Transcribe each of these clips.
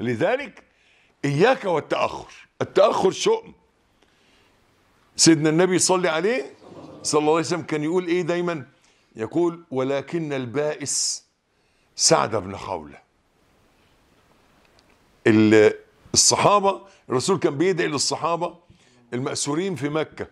لذلك إياك والتأخر التأخر شؤم سيدنا النبي صلى عليه صلى الله عليه وسلم كان يقول إيه دايما يقول ولكن البائس سعد بن خولة الصحابة الرسول كان بيدعي للصحابة المأسورين في مكة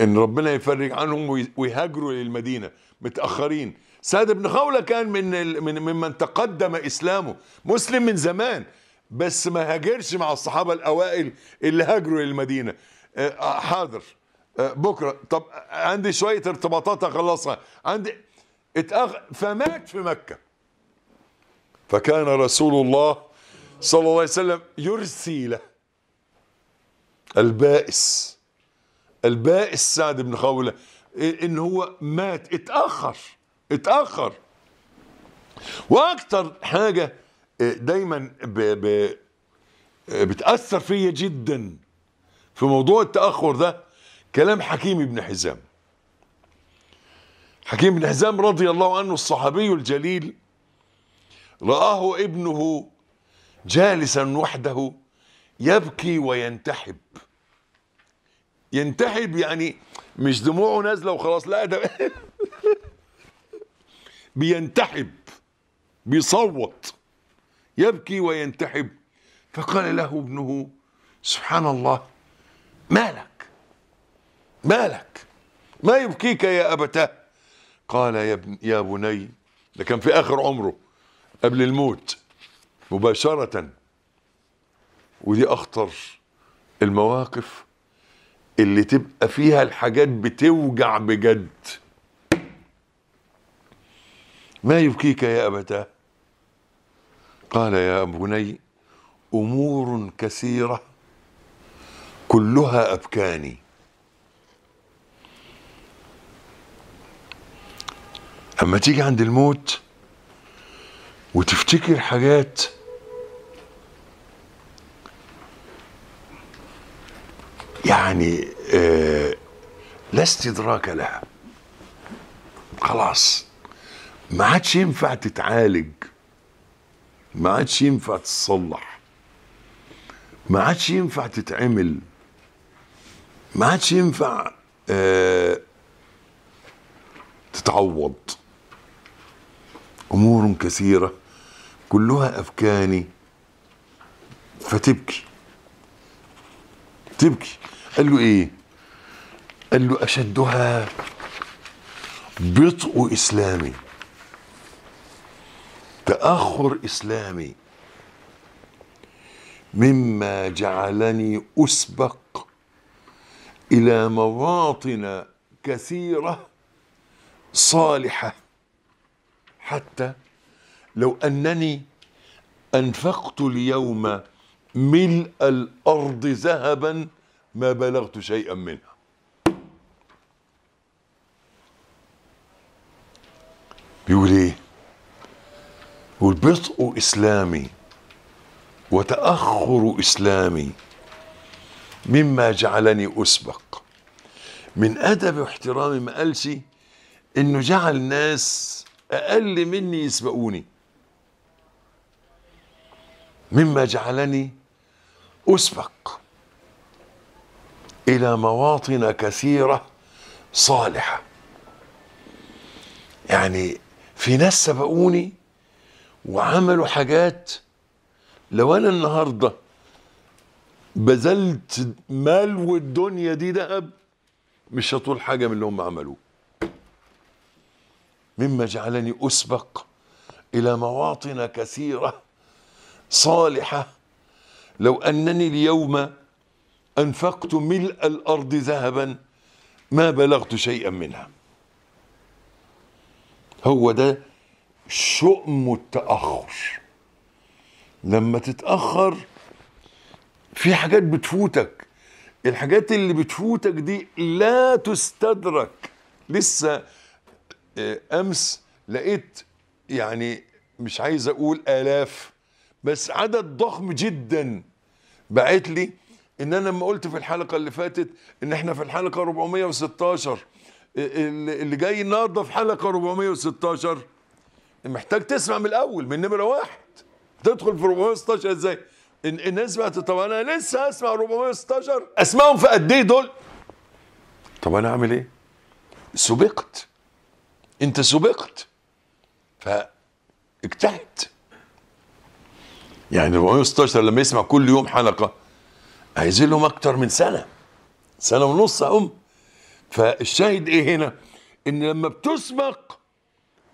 إن ربنا يفرج عنهم ويهاجروا للمدينة متأخرين سعد بن خولة كان من من ممن تقدم إسلامه مسلم من زمان بس ما هاجرش مع الصحابة الأوائل اللي هاجروا للمدينة أه، أه، حاضر أه، بكرة طب عندي شوية ارتباطات أخلصها عندي اتأخ... فمات في مكة فكان رسول الله صلى الله عليه وسلم يرسي له البائس البائس سعد بن خولة ان هو مات اتأخر اتاخر واكتر حاجه آه، دايما ب ب آه، بتاثر فيا جدا في موضوع التاخر ده كلام حكيم بن حزام حكيم بن حزام رضي الله عنه الصحابي الجليل رآه ابنه جالسا وحده يبكي وينتحب ينتحب يعني مش دموعه نازله وخلاص لا ده بينتحب بيصوت يبكي وينتحب فقال له ابنه سبحان الله مالك مالك ما يبكيك يا أبتاه قال يا, ابن يا بني ده كان في آخر عمره قبل الموت مباشرة ودي أخطر المواقف اللي تبقى فيها الحاجات بتوجع بجد ما يبكيك يا أبتاه قال يا بني أمور كثيرة كلها أبكاني أما تيجي عند الموت وتفتكر حاجات يعني آه لا استدراك لها خلاص ما عادش ينفع تتعالج ما عادش ينفع تتصلح ما عادش ينفع تتعمل ما عادش ينفع آه تتعوض امور كثيره كلها افكاني فتبكي تبكي قال له ايه قال له اشدها بطء اسلامي تاخر اسلامي مما جعلني اسبق الى مواطن كثيره صالحه حتى لو انني انفقت اليوم ملء الارض ذهبا ما بلغت شيئا منها بيقول ايه وبطء إسلامي وتأخر إسلامي مما جعلني أسبق من أدب واحترام مقالسي إنه جعل ناس أقل مني يسبقوني مما جعلني أسبق إلى مواطن كثيرة صالحة يعني في ناس سبقوني وعملوا حاجات لو انا النهارده بذلت مال والدنيا دي ذهب مش هطول حاجه من اللي هم عملوه مما جعلني اسبق الى مواطن كثيره صالحه لو انني اليوم انفقت ملء الارض ذهبا ما بلغت شيئا منها هو ده شؤم التاخر لما تتاخر في حاجات بتفوتك الحاجات اللي بتفوتك دي لا تستدرك لسه آه، امس لقيت يعني مش عايز اقول الاف بس عدد ضخم جدا بعت لي ان انا لما قلت في الحلقه اللي فاتت ان احنا في الحلقه 416 آه، اللي جاي النهارده في حلقه 416 محتاج تسمع من الاول من نمره واحد تدخل في 416 ازاي؟ الناس بقى طب انا لسه اسمع 416 اسمعهم في قد ايه دول؟ طب انا اعمل ايه؟ سبقت انت سبقت فاجتهد يعني 416 لما يسمع كل يوم حلقه عايزين لهم اكتر من سنه سنه ونص هم فالشاهد ايه هنا؟ ان لما بتسبق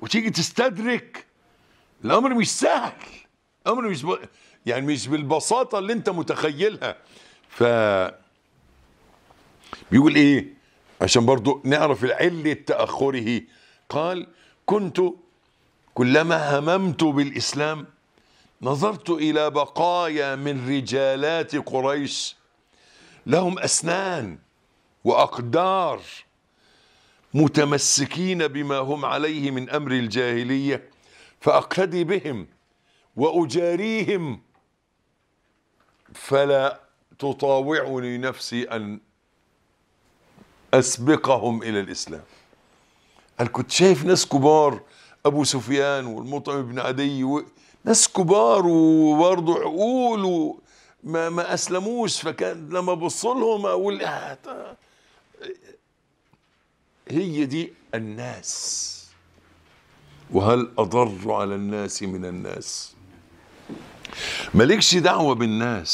وتيجي تستدرك الامر مش سهل الامر مش ب... يعني مش بالبساطه اللي انت متخيلها ف بيقول ايه عشان برضو نعرف علة تأخره قال كنت كلما هممت بالإسلام نظرت إلى بقايا من رجالات قريش لهم أسنان وأقدار متمسكين بما هم عليه من امر الجاهليه فاقتدي بهم واجاريهم فلا تطاوعني نفسي ان اسبقهم الى الاسلام انا كنت شايف ناس كبار ابو سفيان والمطعم بن عدي و... ناس كبار وبرضه عقول وما ما ما اسلموش فكان لما ابص لهم اقول آه، هي دي الناس وهل أضر على الناس من الناس مالكش دعوة بالناس